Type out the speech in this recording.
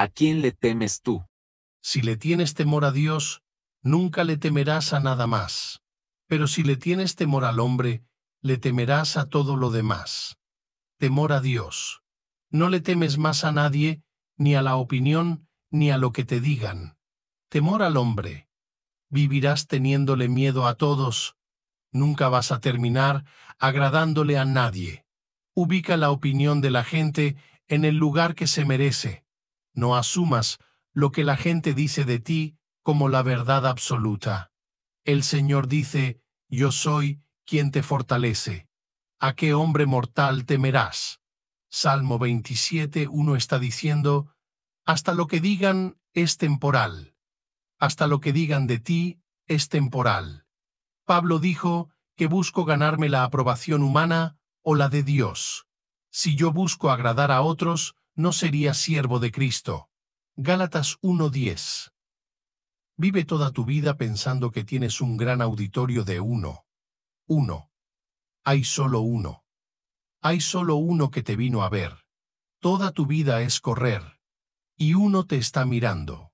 ¿A quién le temes tú? Si le tienes temor a Dios, nunca le temerás a nada más. Pero si le tienes temor al hombre, le temerás a todo lo demás. Temor a Dios. No le temes más a nadie, ni a la opinión, ni a lo que te digan. Temor al hombre. Vivirás teniéndole miedo a todos. Nunca vas a terminar agradándole a nadie. Ubica la opinión de la gente en el lugar que se merece. No asumas lo que la gente dice de ti como la verdad absoluta. El Señor dice, yo soy quien te fortalece. ¿A qué hombre mortal temerás? Salmo 27, 1 está diciendo, hasta lo que digan es temporal. Hasta lo que digan de ti es temporal. Pablo dijo que busco ganarme la aprobación humana o la de Dios. Si yo busco agradar a otros, no sería siervo de Cristo. Gálatas 1.10. Vive toda tu vida pensando que tienes un gran auditorio de uno. Uno. Hay solo uno. Hay solo uno que te vino a ver. Toda tu vida es correr. Y uno te está mirando.